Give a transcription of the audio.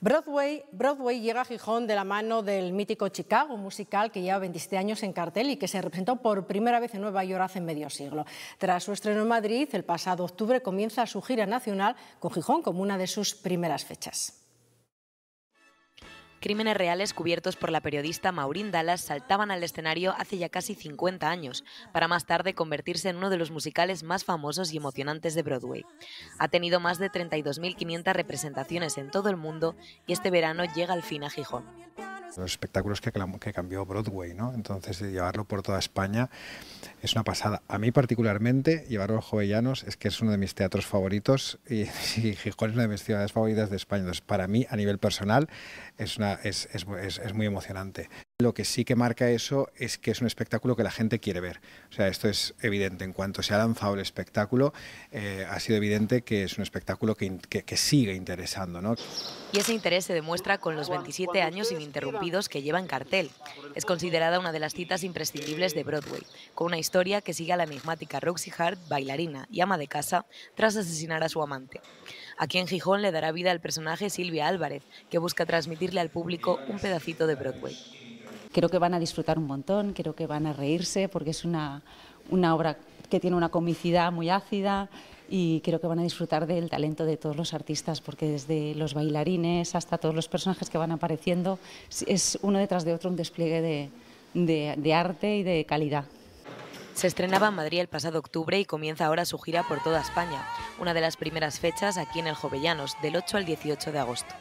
Broadway, llega a Gijón de la mano del mítico Chicago musical que lleva 27 años en cartel y que se representó por primera vez en Nueva York hace medio siglo. Tras su estreno en Madrid, el pasado octubre comienza su gira nacional con Gijón como una de sus primeras fechas. Crímenes reales cubiertos por la periodista Maureen Dallas saltaban al escenario hace ya casi 50 años, para más tarde convertirse en uno de los musicales más famosos y emocionantes de Broadway. Ha tenido más de 32.500 representaciones en todo el mundo y este verano llega al fin a Gijón. Los espectáculos que, que cambió Broadway, ¿no? Entonces, llevarlo por toda España es una pasada. A mí particularmente, llevarlo a Jovellanos es que es uno de mis teatros favoritos y, Gijón es una de mis ciudades favoritas de España. Entonces, para mí, a nivel personal, es, una, es, es, es muy emocionante. Lo que sí que marca eso es que es un espectáculo que la gente quiere ver. O sea, esto es evidente. En cuanto se ha lanzado el espectáculo, eh, ha sido evidente que es un espectáculo que, sigue interesando. Y ese interés se demuestra con los 27 años ininterrumpidos que lleva en cartel. Es considerada una de las citas imprescindibles de Broadway, con una historia que sigue a la enigmática Roxy Hart, bailarina y ama de casa, tras asesinar a su amante. Aquí en Gijón le dará vida al personaje Silvia Álvarez, que busca transmitirle al público un pedacito de Broadway creo que van a disfrutar un montón, creo que van a reírse porque es una, obra que tiene una comicidad muy ácida y creo que van a disfrutar del talento de todos los artistas, porque desde los bailarines hasta todos los personajes que van apareciendo, es uno detrás de otro un despliegue de arte y de calidad. Se estrenaba en Madrid el pasado octubre y comienza ahora su gira por toda España, una de las primeras fechas aquí en el Jovellanos, del 8 al 18 de agosto.